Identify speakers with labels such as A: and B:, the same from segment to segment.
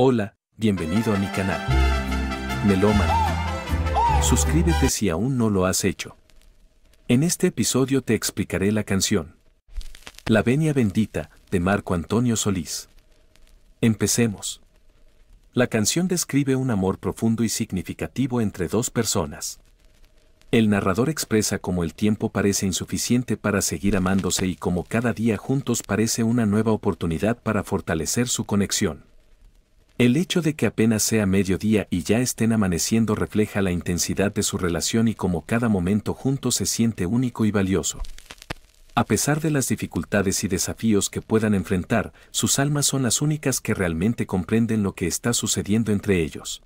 A: Hola, bienvenido a mi canal. Meloman. Suscríbete si aún no lo has hecho. En este episodio te explicaré la canción. La Venia Bendita, de Marco Antonio Solís. Empecemos. La canción describe un amor profundo y significativo entre dos personas. El narrador expresa cómo el tiempo parece insuficiente para seguir amándose y cómo cada día juntos parece una nueva oportunidad para fortalecer su conexión. El hecho de que apenas sea mediodía y ya estén amaneciendo refleja la intensidad de su relación y cómo cada momento juntos se siente único y valioso. A pesar de las dificultades y desafíos que puedan enfrentar, sus almas son las únicas que realmente comprenden lo que está sucediendo entre ellos.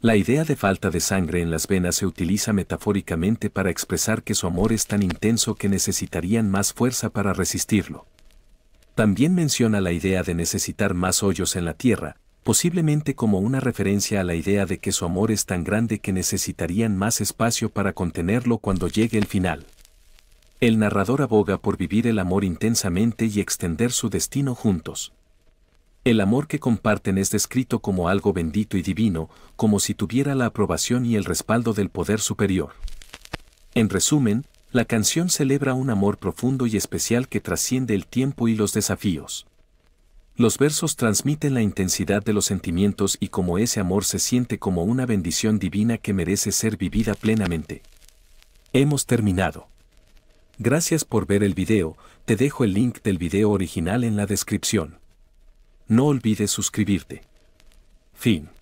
A: La idea de falta de sangre en las venas se utiliza metafóricamente para expresar que su amor es tan intenso que necesitarían más fuerza para resistirlo. También menciona la idea de necesitar más hoyos en la tierra, posiblemente como una referencia a la idea de que su amor es tan grande que necesitarían más espacio para contenerlo cuando llegue el final. El narrador aboga por vivir el amor intensamente y extender su destino juntos. El amor que comparten es descrito como algo bendito y divino, como si tuviera la aprobación y el respaldo del poder superior. En resumen, la canción celebra un amor profundo y especial que trasciende el tiempo y los desafíos. Los versos transmiten la intensidad de los sentimientos y cómo ese amor se siente como una bendición divina que merece ser vivida plenamente. Hemos terminado. Gracias por ver el video, te dejo el link del video original en la descripción. No olvides suscribirte. Fin.